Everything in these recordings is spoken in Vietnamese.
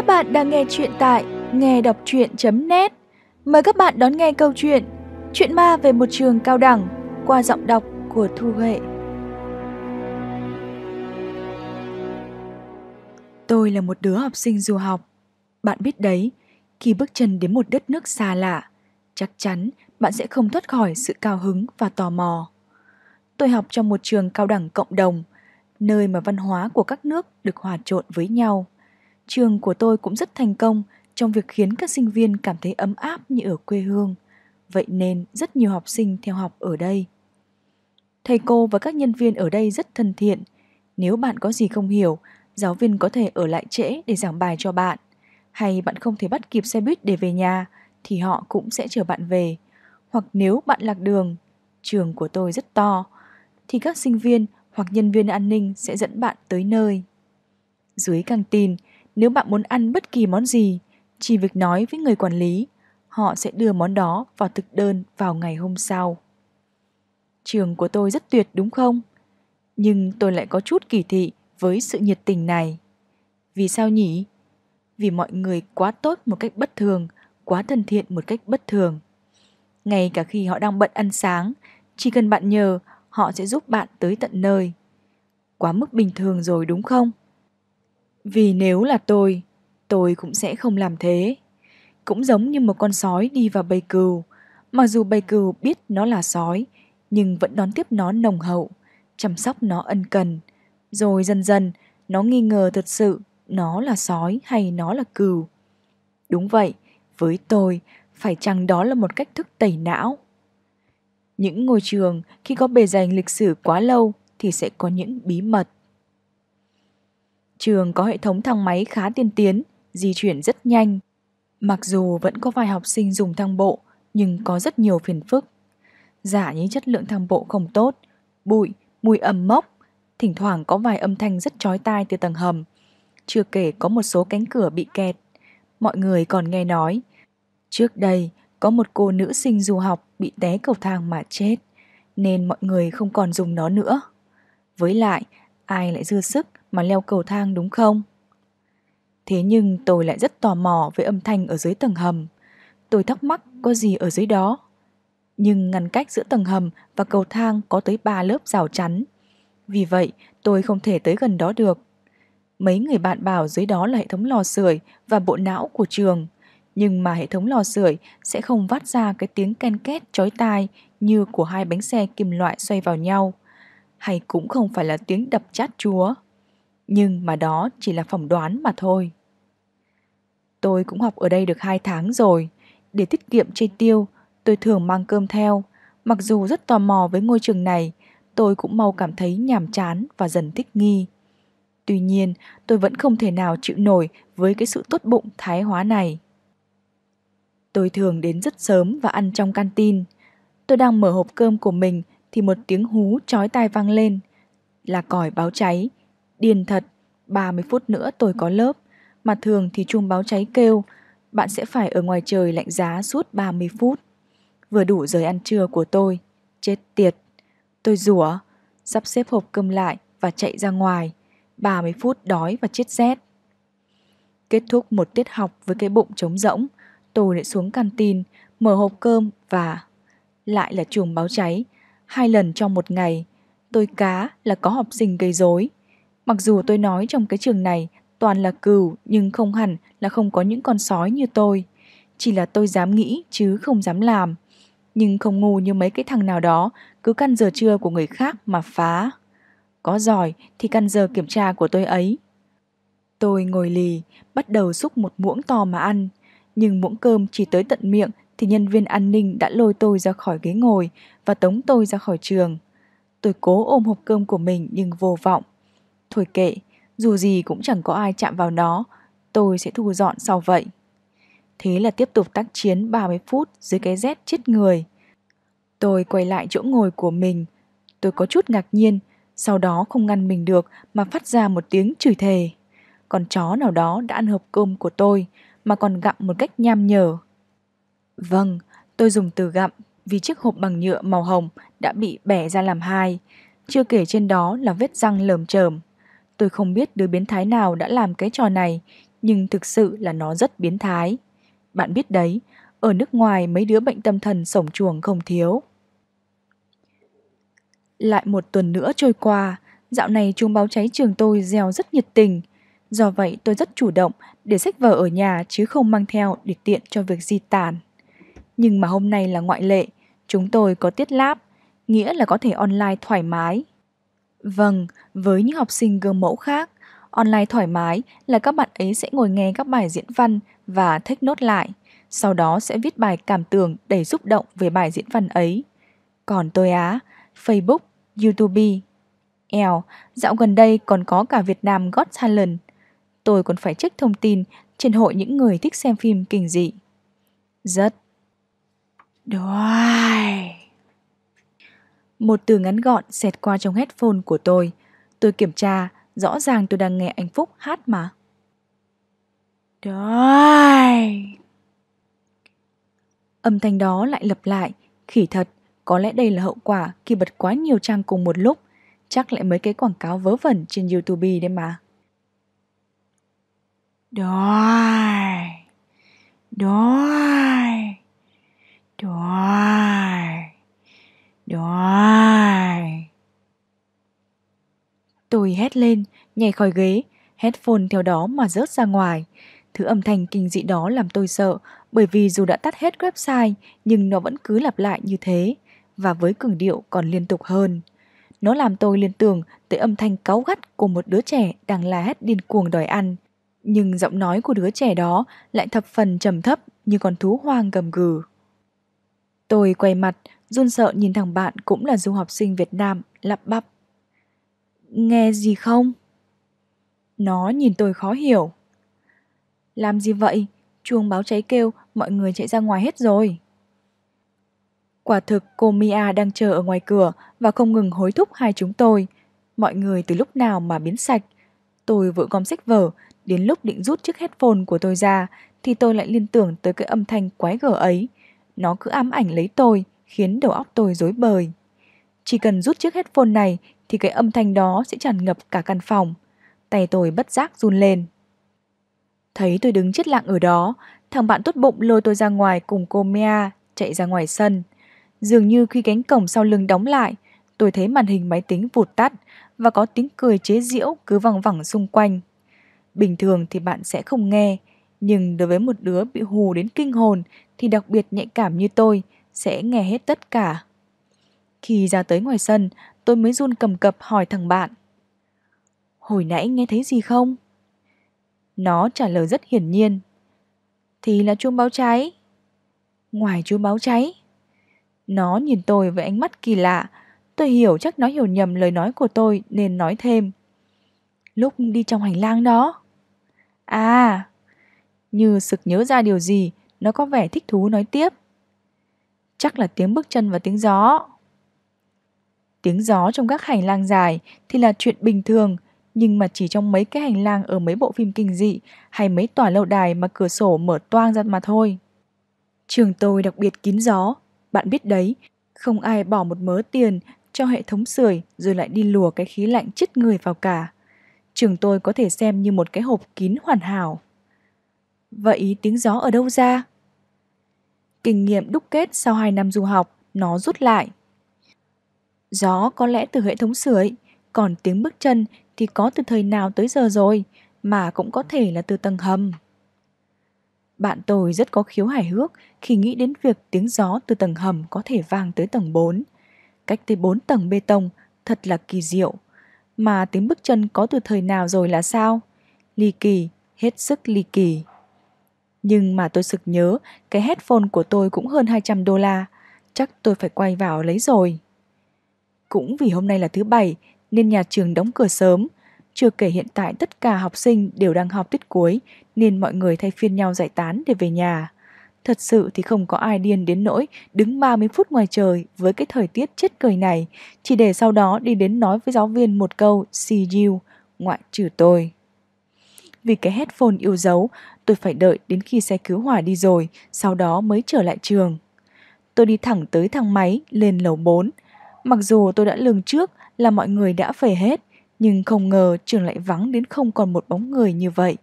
Các bạn đang nghe chuyện tại nghe đọc truyện.net. Mời các bạn đón nghe câu chuyện Chuyện ma về một trường cao đẳng qua giọng đọc của Thu Huệ. Tôi là một đứa học sinh du học. Bạn biết đấy, khi bước chân đến một đất nước xa lạ, chắc chắn bạn sẽ không thoát khỏi sự cao hứng và tò mò. Tôi học trong một trường cao đẳng cộng đồng, nơi mà văn hóa của các nước được hòa trộn với nhau – Trường của tôi cũng rất thành công trong việc khiến các sinh viên cảm thấy ấm áp như ở quê hương. Vậy nên rất nhiều học sinh theo học ở đây. Thầy cô và các nhân viên ở đây rất thân thiện. Nếu bạn có gì không hiểu, giáo viên có thể ở lại trễ để giảng bài cho bạn. Hay bạn không thể bắt kịp xe buýt để về nhà thì họ cũng sẽ chở bạn về. Hoặc nếu bạn lạc đường, trường của tôi rất to, thì các sinh viên hoặc nhân viên an ninh sẽ dẫn bạn tới nơi. Dưới căng tin, nếu bạn muốn ăn bất kỳ món gì, chỉ việc nói với người quản lý, họ sẽ đưa món đó vào thực đơn vào ngày hôm sau. Trường của tôi rất tuyệt đúng không? Nhưng tôi lại có chút kỳ thị với sự nhiệt tình này. Vì sao nhỉ? Vì mọi người quá tốt một cách bất thường, quá thân thiện một cách bất thường. Ngay cả khi họ đang bận ăn sáng, chỉ cần bạn nhờ, họ sẽ giúp bạn tới tận nơi. Quá mức bình thường rồi đúng không? Vì nếu là tôi, tôi cũng sẽ không làm thế. Cũng giống như một con sói đi vào bầy cừu, mặc dù bầy cừu biết nó là sói, nhưng vẫn đón tiếp nó nồng hậu, chăm sóc nó ân cần. Rồi dần dần, nó nghi ngờ thật sự nó là sói hay nó là cừu. Đúng vậy, với tôi, phải chăng đó là một cách thức tẩy não? Những ngôi trường khi có bề dày lịch sử quá lâu thì sẽ có những bí mật Trường có hệ thống thang máy khá tiên tiến, di chuyển rất nhanh. Mặc dù vẫn có vài học sinh dùng thang bộ, nhưng có rất nhiều phiền phức. Giả như chất lượng thang bộ không tốt, bụi, mùi ẩm mốc, thỉnh thoảng có vài âm thanh rất chói tai từ tầng hầm. Chưa kể có một số cánh cửa bị kẹt. Mọi người còn nghe nói, trước đây có một cô nữ sinh du học bị té cầu thang mà chết, nên mọi người không còn dùng nó nữa. Với lại, ai lại dư sức mà leo cầu thang đúng không? Thế nhưng tôi lại rất tò mò với âm thanh ở dưới tầng hầm. Tôi thắc mắc có gì ở dưới đó. Nhưng ngăn cách giữa tầng hầm và cầu thang có tới 3 lớp rào chắn. Vì vậy, tôi không thể tới gần đó được. Mấy người bạn bảo dưới đó là hệ thống lò sưởi và bộ não của trường. Nhưng mà hệ thống lò sưởi sẽ không vắt ra cái tiếng ken két chói tai như của hai bánh xe kim loại xoay vào nhau. Hay cũng không phải là tiếng đập chát chúa nhưng mà đó chỉ là phỏng đoán mà thôi. Tôi cũng học ở đây được 2 tháng rồi, để tiết kiệm chi tiêu, tôi thường mang cơm theo. Mặc dù rất tò mò với ngôi trường này, tôi cũng mau cảm thấy nhàm chán và dần thích nghi. Tuy nhiên, tôi vẫn không thể nào chịu nổi với cái sự tốt bụng thái hóa này. Tôi thường đến rất sớm và ăn trong tin. Tôi đang mở hộp cơm của mình thì một tiếng hú chói tai vang lên, là còi báo cháy Điền thật, 30 phút nữa tôi có lớp, mà thường thì chuông báo cháy kêu, bạn sẽ phải ở ngoài trời lạnh giá suốt 30 phút. Vừa đủ giờ ăn trưa của tôi, chết tiệt. Tôi rủa, sắp xếp hộp cơm lại và chạy ra ngoài, 30 phút đói và chết rét. Kết thúc một tiết học với cái bụng trống rỗng, tôi lại xuống tin mở hộp cơm và lại là chuồng báo cháy, hai lần trong một ngày. Tôi cá là có học sinh gây rối. Mặc dù tôi nói trong cái trường này toàn là cừu nhưng không hẳn là không có những con sói như tôi. Chỉ là tôi dám nghĩ chứ không dám làm. Nhưng không ngu như mấy cái thằng nào đó cứ căn giờ trưa của người khác mà phá. Có giỏi thì căn giờ kiểm tra của tôi ấy. Tôi ngồi lì, bắt đầu xúc một muỗng to mà ăn. Nhưng muỗng cơm chỉ tới tận miệng thì nhân viên an ninh đã lôi tôi ra khỏi ghế ngồi và tống tôi ra khỏi trường. Tôi cố ôm hộp cơm của mình nhưng vô vọng. Thôi kệ, dù gì cũng chẳng có ai chạm vào nó, tôi sẽ thu dọn sau vậy. Thế là tiếp tục tác chiến 30 phút dưới cái rét chết người. Tôi quay lại chỗ ngồi của mình. Tôi có chút ngạc nhiên, sau đó không ngăn mình được mà phát ra một tiếng chửi thề. Còn chó nào đó đã ăn hộp cơm của tôi mà còn gặm một cách nham nhở. Vâng, tôi dùng từ gặm vì chiếc hộp bằng nhựa màu hồng đã bị bẻ ra làm hai, chưa kể trên đó là vết răng lởm chởm. Tôi không biết đứa biến thái nào đã làm cái trò này, nhưng thực sự là nó rất biến thái. Bạn biết đấy, ở nước ngoài mấy đứa bệnh tâm thần sổng chuồng không thiếu. Lại một tuần nữa trôi qua, dạo này chuông báo cháy trường tôi gieo rất nhiệt tình. Do vậy tôi rất chủ động để sách vở ở nhà chứ không mang theo để tiện cho việc di tản. Nhưng mà hôm nay là ngoại lệ, chúng tôi có tiết láp, nghĩa là có thể online thoải mái Vâng, với những học sinh gương mẫu khác, online thoải mái là các bạn ấy sẽ ngồi nghe các bài diễn văn và thích nốt lại, sau đó sẽ viết bài cảm tưởng đầy xúc động về bài diễn văn ấy. Còn tôi á, Facebook, YouTube, eo, dạo gần đây còn có cả Việt Nam Got Talent. Tôi còn phải trích thông tin trên hội những người thích xem phim kinh dị. Rất. Đoài. Một từ ngắn gọn xẹt qua trong headphone của tôi. Tôi kiểm tra, rõ ràng tôi đang nghe anh Phúc hát mà. Đói. Âm thanh đó lại lặp lại, khỉ thật, có lẽ đây là hậu quả khi bật quá nhiều trang cùng một lúc, chắc lại mấy cái quảng cáo vớ vẩn trên YouTube đấy mà. Đói. Đói. Đói. Rồi. Tôi hét lên, nhảy khỏi ghế, headphone theo đó mà rớt ra ngoài. Thứ âm thanh kinh dị đó làm tôi sợ, bởi vì dù đã tắt hết website nhưng nó vẫn cứ lặp lại như thế, và với cường điệu còn liên tục hơn. Nó làm tôi liên tưởng tới âm thanh cáu gắt của một đứa trẻ đang la hét điên cuồng đòi ăn. Nhưng giọng nói của đứa trẻ đó lại thập phần trầm thấp như con thú hoang gầm gừ. Tôi quay mặt, run sợ nhìn thằng bạn cũng là du học sinh Việt Nam, lắp bắp. Nghe gì không? Nó nhìn tôi khó hiểu. Làm gì vậy? Chuông báo cháy kêu, mọi người chạy ra ngoài hết rồi. Quả thực cô Mia đang chờ ở ngoài cửa và không ngừng hối thúc hai chúng tôi. Mọi người từ lúc nào mà biến sạch. Tôi vội gom sách vở, đến lúc định rút chiếc headphone của tôi ra thì tôi lại liên tưởng tới cái âm thanh quái gở ấy. Nó cứ ám ảnh lấy tôi, khiến đầu óc tôi rối bời. Chỉ cần rút chiếc headphone này thì cái âm thanh đó sẽ tràn ngập cả căn phòng. Tay tôi bất giác run lên. Thấy tôi đứng chết lặng ở đó, thằng bạn tốt bụng lôi tôi ra ngoài cùng cô Mia chạy ra ngoài sân. Dường như khi cánh cổng sau lưng đóng lại, tôi thấy màn hình máy tính vụt tắt và có tiếng cười chế giễu cứ vòng vẳng xung quanh. Bình thường thì bạn sẽ không nghe, nhưng đối với một đứa bị hù đến kinh hồn thì đặc biệt nhạy cảm như tôi sẽ nghe hết tất cả. Khi ra tới ngoài sân, tôi mới run cầm cập hỏi thằng bạn. Hồi nãy nghe thấy gì không? Nó trả lời rất hiển nhiên. Thì là chuông báo cháy. Ngoài chuông báo cháy. Nó nhìn tôi với ánh mắt kỳ lạ. Tôi hiểu chắc nó hiểu nhầm lời nói của tôi nên nói thêm. Lúc đi trong hành lang đó. À, như sực nhớ ra điều gì, nó có vẻ thích thú nói tiếp chắc là tiếng bước chân và tiếng gió. Tiếng gió trong các hành lang dài thì là chuyện bình thường, nhưng mà chỉ trong mấy cái hành lang ở mấy bộ phim kinh dị hay mấy tòa lâu đài mà cửa sổ mở toang ra mà thôi. Trường tôi đặc biệt kín gió, bạn biết đấy, không ai bỏ một mớ tiền cho hệ thống sưởi rồi lại đi lùa cái khí lạnh chết người vào cả. Trường tôi có thể xem như một cái hộp kín hoàn hảo. Vậy tiếng gió ở đâu ra? kinh nghiệm đúc kết sau 2 năm du học, nó rút lại. Gió có lẽ từ hệ thống sưởi, còn tiếng bước chân thì có từ thời nào tới giờ rồi, mà cũng có thể là từ tầng hầm. Bạn tôi rất có khiếu hài hước khi nghĩ đến việc tiếng gió từ tầng hầm có thể vang tới tầng 4. Cách tới 4 tầng bê tông thật là kỳ diệu. Mà tiếng bước chân có từ thời nào rồi là sao? Ly kỳ, hết sức ly kỳ. Nhưng mà tôi sực nhớ, cái headphone của tôi cũng hơn 200 đô la. Chắc tôi phải quay vào lấy rồi. Cũng vì hôm nay là thứ bảy nên nhà trường đóng cửa sớm. Chưa kể hiện tại tất cả học sinh đều đang học tiết cuối nên mọi người thay phiên nhau giải tán để về nhà. Thật sự thì không có ai điên đến nỗi đứng 30 phút ngoài trời với cái thời tiết chết cười này, chỉ để sau đó đi đến nói với giáo viên một câu see you, ngoại trừ tôi. Vì cái headphone yêu dấu, Tôi phải đợi đến khi xe cứu hỏa đi rồi, sau đó mới trở lại trường. Tôi đi thẳng tới thang máy lên lầu 4. Mặc dù tôi đã lường trước là mọi người đã về hết, nhưng không ngờ trường lại vắng đến không còn một bóng người như vậy.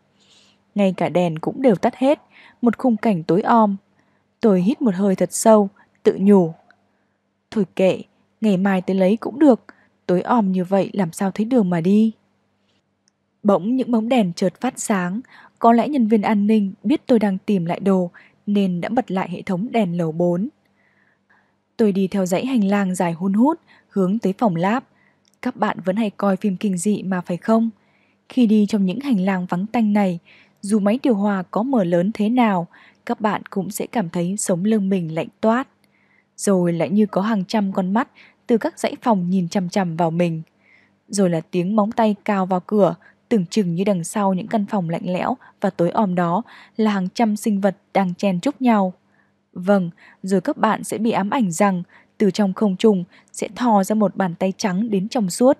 Ngay cả đèn cũng đều tắt hết, một khung cảnh tối om. Tôi hít một hơi thật sâu, tự nhủ. Thôi kệ, ngày mai tới lấy cũng được, tối om như vậy làm sao thấy đường mà đi. Bỗng những bóng đèn chợt phát sáng, có lẽ nhân viên an ninh biết tôi đang tìm lại đồ nên đã bật lại hệ thống đèn lầu 4. Tôi đi theo dãy hành lang dài hun hút hướng tới phòng lab. Các bạn vẫn hay coi phim kinh dị mà phải không? Khi đi trong những hành lang vắng tanh này, dù máy điều hòa có mở lớn thế nào, các bạn cũng sẽ cảm thấy sống lưng mình lạnh toát. Rồi lại như có hàng trăm con mắt từ các dãy phòng nhìn chằm chằm vào mình. Rồi là tiếng móng tay cao vào cửa tưởng chừng như đằng sau những căn phòng lạnh lẽo và tối om đó là hàng trăm sinh vật đang chen chúc nhau. Vâng, rồi các bạn sẽ bị ám ảnh rằng từ trong không trung sẽ thò ra một bàn tay trắng đến trong suốt,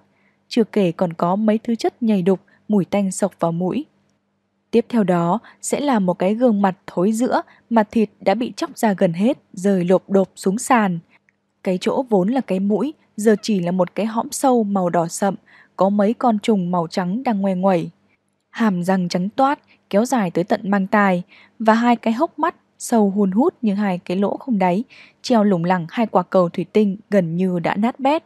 chưa kể còn có mấy thứ chất nhầy đục, mùi tanh sộc vào mũi. Tiếp theo đó sẽ là một cái gương mặt thối giữa mà thịt đã bị chóc ra gần hết, rời lộp đột xuống sàn. Cái chỗ vốn là cái mũi giờ chỉ là một cái hõm sâu màu đỏ sậm có mấy con trùng màu trắng đang ngoe ngoẩy. Hàm răng trắng toát, kéo dài tới tận mang tai và hai cái hốc mắt sâu hun hút như hai cái lỗ không đáy, treo lủng lẳng hai quả cầu thủy tinh gần như đã nát bét.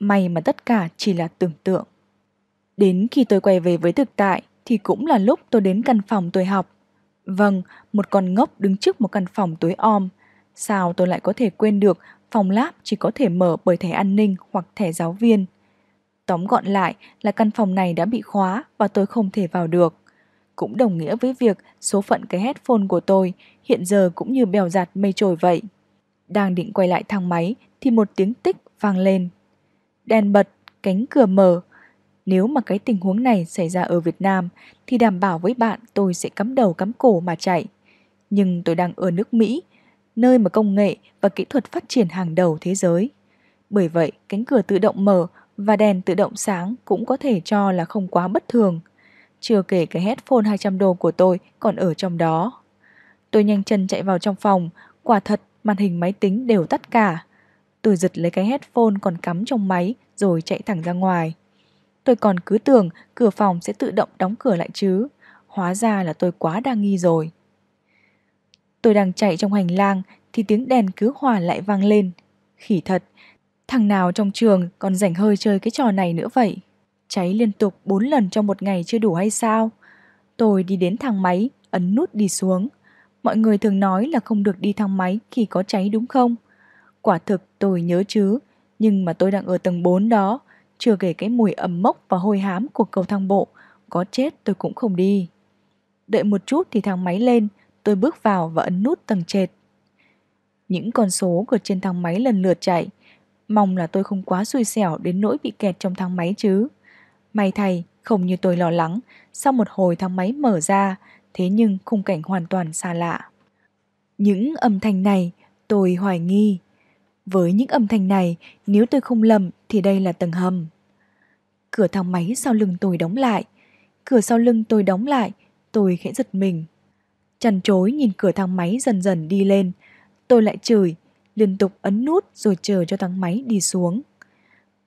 May mà tất cả chỉ là tưởng tượng. Đến khi tôi quay về với thực tại thì cũng là lúc tôi đến căn phòng tôi học. Vâng, một con ngốc đứng trước một căn phòng tối om. Sao tôi lại có thể quên được phòng lab chỉ có thể mở bởi thẻ an ninh hoặc thẻ giáo viên. Tóm gọn lại là căn phòng này đã bị khóa và tôi không thể vào được. Cũng đồng nghĩa với việc số phận cái headphone của tôi hiện giờ cũng như bèo giặt mây trồi vậy. Đang định quay lại thang máy thì một tiếng tích vang lên. Đèn bật, cánh cửa mở. Nếu mà cái tình huống này xảy ra ở Việt Nam thì đảm bảo với bạn tôi sẽ cắm đầu cắm cổ mà chạy. Nhưng tôi đang ở nước Mỹ, nơi mà công nghệ và kỹ thuật phát triển hàng đầu thế giới. Bởi vậy, cánh cửa tự động mở và đèn tự động sáng cũng có thể cho là không quá bất thường. Chưa kể cái headphone 200 đô của tôi còn ở trong đó. Tôi nhanh chân chạy vào trong phòng, quả thật màn hình máy tính đều tắt cả. Tôi giật lấy cái headphone còn cắm trong máy rồi chạy thẳng ra ngoài. Tôi còn cứ tưởng cửa phòng sẽ tự động đóng cửa lại chứ. Hóa ra là tôi quá đa nghi rồi. Tôi đang chạy trong hành lang thì tiếng đèn cứu hỏa lại vang lên. Khỉ thật, Thằng nào trong trường còn rảnh hơi chơi cái trò này nữa vậy? Cháy liên tục 4 lần trong một ngày chưa đủ hay sao? Tôi đi đến thang máy, ấn nút đi xuống. Mọi người thường nói là không được đi thang máy khi có cháy đúng không? Quả thực tôi nhớ chứ, nhưng mà tôi đang ở tầng 4 đó, chưa kể cái mùi ẩm mốc và hôi hám của cầu thang bộ, có chết tôi cũng không đi. Đợi một chút thì thang máy lên, tôi bước vào và ấn nút tầng trệt. Những con số của trên thang máy lần lượt chạy, Mong là tôi không quá xui xẻo đến nỗi bị kẹt trong thang máy chứ. May thay, không như tôi lo lắng, sau một hồi thang máy mở ra, thế nhưng khung cảnh hoàn toàn xa lạ. Những âm thanh này, tôi hoài nghi. Với những âm thanh này, nếu tôi không lầm thì đây là tầng hầm. Cửa thang máy sau lưng tôi đóng lại. Cửa sau lưng tôi đóng lại, tôi khẽ giật mình. Chằn chối nhìn cửa thang máy dần dần đi lên. Tôi lại chửi, liên tục ấn nút rồi chờ cho thang máy đi xuống.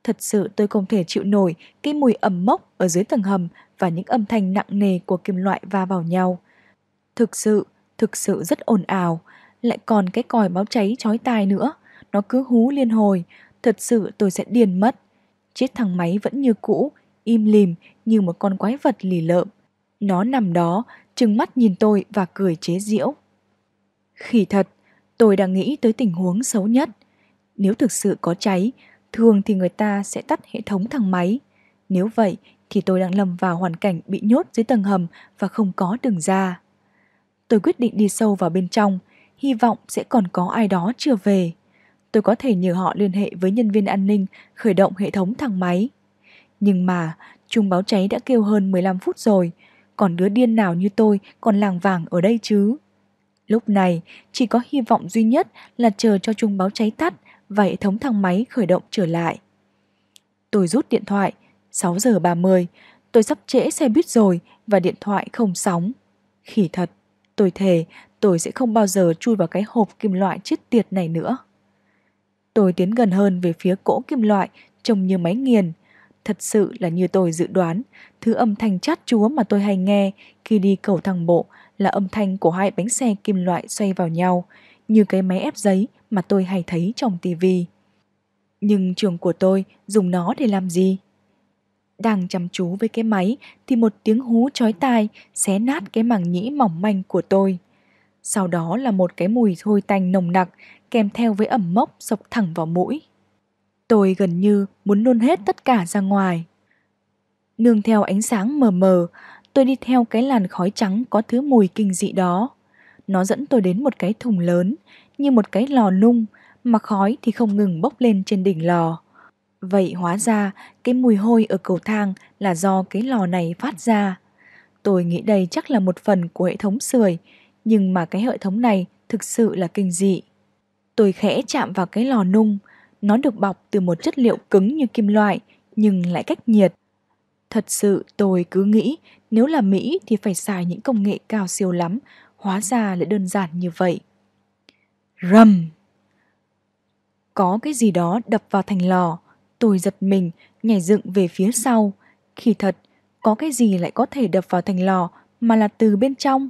Thật sự tôi không thể chịu nổi cái mùi ẩm mốc ở dưới tầng hầm và những âm thanh nặng nề của kim loại va vào nhau. Thực sự, thực sự rất ồn ào, lại còn cái còi báo cháy chói tai nữa, nó cứ hú liên hồi, thật sự tôi sẽ điên mất. Chiếc thang máy vẫn như cũ, im lìm như một con quái vật lì lợm. Nó nằm đó, trừng mắt nhìn tôi và cười chế giễu. Khỉ thật, Tôi đang nghĩ tới tình huống xấu nhất. Nếu thực sự có cháy, thường thì người ta sẽ tắt hệ thống thang máy. Nếu vậy thì tôi đang lầm vào hoàn cảnh bị nhốt dưới tầng hầm và không có đường ra. Tôi quyết định đi sâu vào bên trong, hy vọng sẽ còn có ai đó chưa về. Tôi có thể nhờ họ liên hệ với nhân viên an ninh khởi động hệ thống thang máy. Nhưng mà, chuông báo cháy đã kêu hơn 15 phút rồi, còn đứa điên nào như tôi còn làng vàng ở đây chứ? Lúc này, chỉ có hy vọng duy nhất là chờ cho chuông báo cháy tắt và hệ thống thang máy khởi động trở lại. Tôi rút điện thoại, 6 giờ 30, tôi sắp trễ xe buýt rồi và điện thoại không sóng. Khỉ thật, tôi thề tôi sẽ không bao giờ chui vào cái hộp kim loại chết tiệt này nữa. Tôi tiến gần hơn về phía cỗ kim loại trông như máy nghiền. Thật sự là như tôi dự đoán, thứ âm thanh chát chúa mà tôi hay nghe khi đi cầu thang bộ là âm thanh của hai bánh xe kim loại xoay vào nhau, như cái máy ép giấy mà tôi hay thấy trong tivi. Nhưng trường của tôi dùng nó để làm gì? Đang chăm chú với cái máy thì một tiếng hú chói tai xé nát cái màng nhĩ mỏng manh của tôi. Sau đó là một cái mùi hôi tanh nồng nặc kèm theo với ẩm mốc sộc thẳng vào mũi. Tôi gần như muốn nôn hết tất cả ra ngoài. Nương theo ánh sáng mờ mờ, Tôi đi theo cái làn khói trắng có thứ mùi kinh dị đó. Nó dẫn tôi đến một cái thùng lớn, như một cái lò nung, mà khói thì không ngừng bốc lên trên đỉnh lò. Vậy hóa ra cái mùi hôi ở cầu thang là do cái lò này phát ra. Tôi nghĩ đây chắc là một phần của hệ thống sưởi, nhưng mà cái hệ thống này thực sự là kinh dị. Tôi khẽ chạm vào cái lò nung, nó được bọc từ một chất liệu cứng như kim loại nhưng lại cách nhiệt. Thật sự tôi cứ nghĩ nếu là Mỹ thì phải xài những công nghệ cao siêu lắm, hóa ra lại đơn giản như vậy. Rầm! Có cái gì đó đập vào thành lò, tôi giật mình, nhảy dựng về phía sau. Khi thật, có cái gì lại có thể đập vào thành lò mà là từ bên trong?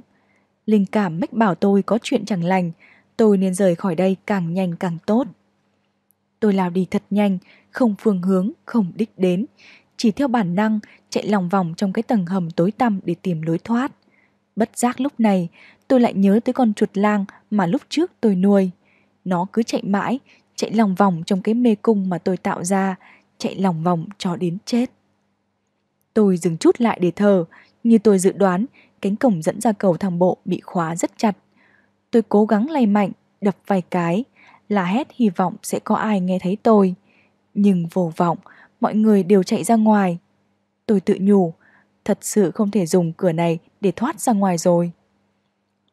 Linh cảm mách bảo tôi có chuyện chẳng lành, tôi nên rời khỏi đây càng nhanh càng tốt. Tôi lao đi thật nhanh, không phương hướng, không đích đến, chỉ theo bản năng chạy lòng vòng trong cái tầng hầm tối tăm để tìm lối thoát. Bất giác lúc này, tôi lại nhớ tới con chuột lang mà lúc trước tôi nuôi. Nó cứ chạy mãi, chạy lòng vòng trong cái mê cung mà tôi tạo ra, chạy lòng vòng cho đến chết. Tôi dừng chút lại để thở, như tôi dự đoán, cánh cổng dẫn ra cầu thang bộ bị khóa rất chặt. Tôi cố gắng lay mạnh, đập vài cái, là hét hy vọng sẽ có ai nghe thấy tôi. Nhưng vô vọng, mọi người đều chạy ra ngoài. Tôi tự nhủ, thật sự không thể dùng cửa này để thoát ra ngoài rồi.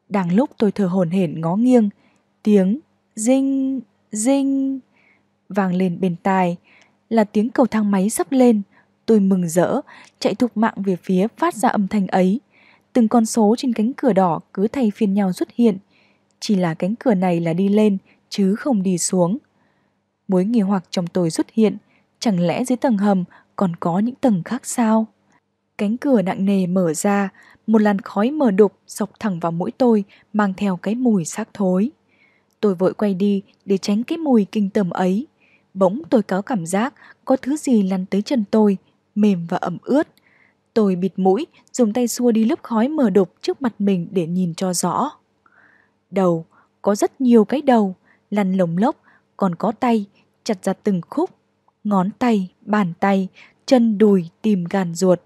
Đang lúc tôi thở hổn hển ngó nghiêng, tiếng dinh dinh vang lên bên tai là tiếng cầu thang máy sắp lên. Tôi mừng rỡ, chạy thục mạng về phía phát ra âm thanh ấy. Từng con số trên cánh cửa đỏ cứ thay phiên nhau xuất hiện. Chỉ là cánh cửa này là đi lên, chứ không đi xuống. Mối nghi hoặc trong tôi xuất hiện, Chẳng lẽ dưới tầng hầm còn có những tầng khác sao? Cánh cửa nặng nề mở ra, một làn khói mờ đục dọc thẳng vào mũi tôi mang theo cái mùi xác thối. Tôi vội quay đi để tránh cái mùi kinh tởm ấy. Bỗng tôi có cảm giác có thứ gì lăn tới chân tôi, mềm và ẩm ướt. Tôi bịt mũi, dùng tay xua đi lớp khói mờ đục trước mặt mình để nhìn cho rõ. Đầu, có rất nhiều cái đầu, lăn lồng lốc, còn có tay, chặt ra từng khúc, ngón tay, bàn tay, chân đùi tìm gàn ruột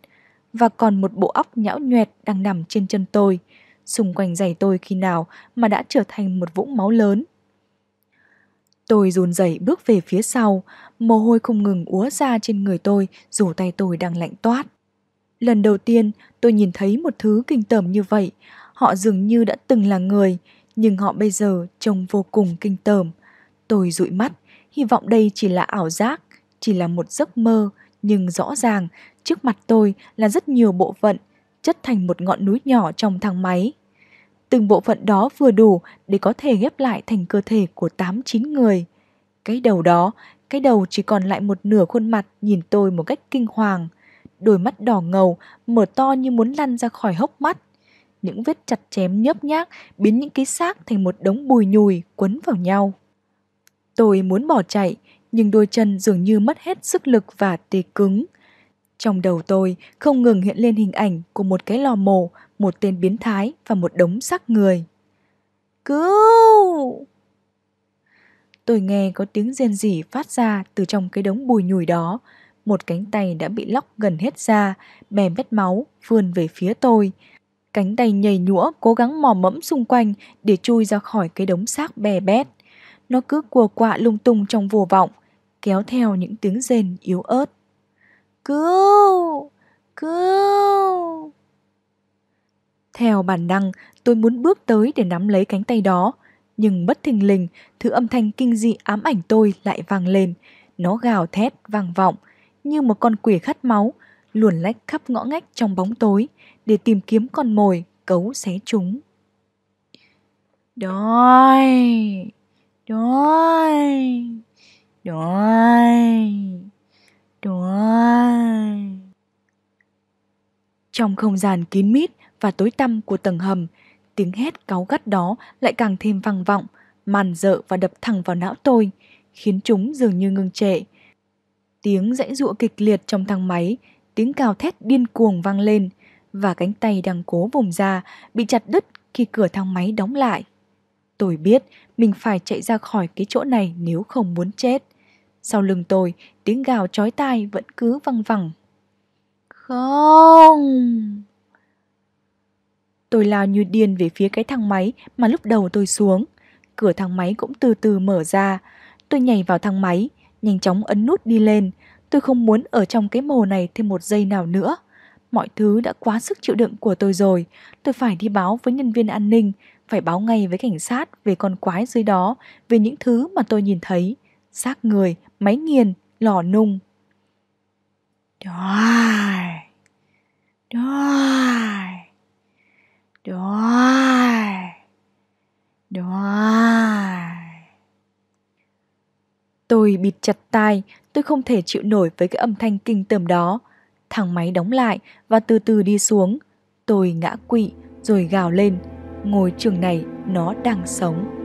và còn một bộ óc nhão nhoẹt đang nằm trên chân tôi, xung quanh giày tôi khi nào mà đã trở thành một vũng máu lớn. Tôi run rẩy bước về phía sau, mồ hôi không ngừng úa ra trên người tôi dù tay tôi đang lạnh toát. Lần đầu tiên tôi nhìn thấy một thứ kinh tởm như vậy, họ dường như đã từng là người, nhưng họ bây giờ trông vô cùng kinh tởm. Tôi dụi mắt, hy vọng đây chỉ là ảo giác chỉ là một giấc mơ, nhưng rõ ràng trước mặt tôi là rất nhiều bộ phận chất thành một ngọn núi nhỏ trong thang máy. Từng bộ phận đó vừa đủ để có thể ghép lại thành cơ thể của tám chín người. Cái đầu đó, cái đầu chỉ còn lại một nửa khuôn mặt nhìn tôi một cách kinh hoàng. Đôi mắt đỏ ngầu, mở to như muốn lăn ra khỏi hốc mắt. Những vết chặt chém nhớp nhác biến những ký xác thành một đống bùi nhùi quấn vào nhau. Tôi muốn bỏ chạy, nhưng đôi chân dường như mất hết sức lực và tê cứng. Trong đầu tôi không ngừng hiện lên hình ảnh của một cái lò mổ, một tên biến thái và một đống xác người. Cứu! Tôi nghe có tiếng rên rỉ phát ra từ trong cái đống bùi nhùi đó. Một cánh tay đã bị lóc gần hết ra, bè vết máu, vươn về phía tôi. Cánh tay nhảy nhũa cố gắng mò mẫm xung quanh để chui ra khỏi cái đống xác bè bét. Nó cứ cùa quạ lung tung trong vô vọng, kéo theo những tiếng rền yếu ớt. Cứu! Cứu! Theo bản năng, tôi muốn bước tới để nắm lấy cánh tay đó, nhưng bất thình lình, thứ âm thanh kinh dị ám ảnh tôi lại vang lên. Nó gào thét, vang vọng, như một con quỷ khát máu, luồn lách khắp ngõ ngách trong bóng tối để tìm kiếm con mồi cấu xé chúng. Đói! Đói! Trời Trời Trong không gian kín mít và tối tăm của tầng hầm, tiếng hét cáu gắt đó lại càng thêm vang vọng, màn dợ và đập thẳng vào não tôi, khiến chúng dường như ngưng trệ. Tiếng rãy giụa kịch liệt trong thang máy, tiếng cào thét điên cuồng vang lên và cánh tay đang cố vùng ra bị chặt đứt khi cửa thang máy đóng lại. Tôi biết mình phải chạy ra khỏi cái chỗ này nếu không muốn chết. Sau lưng tôi, tiếng gào chói tai vẫn cứ văng vẳng. Không! Tôi lao như điên về phía cái thang máy mà lúc đầu tôi xuống. Cửa thang máy cũng từ từ mở ra. Tôi nhảy vào thang máy, nhanh chóng ấn nút đi lên. Tôi không muốn ở trong cái mồ này thêm một giây nào nữa. Mọi thứ đã quá sức chịu đựng của tôi rồi. Tôi phải đi báo với nhân viên an ninh, phải báo ngay với cảnh sát về con quái dưới đó, về những thứ mà tôi nhìn thấy. Xác người, máy nghiền, lò nung. Đói, đói, đói, đói. Tôi bịt chặt tai, tôi không thể chịu nổi với cái âm thanh kinh tởm đó. Thằng máy đóng lại và từ từ đi xuống. Tôi ngã quỵ rồi gào lên, ngôi trường này nó đang sống.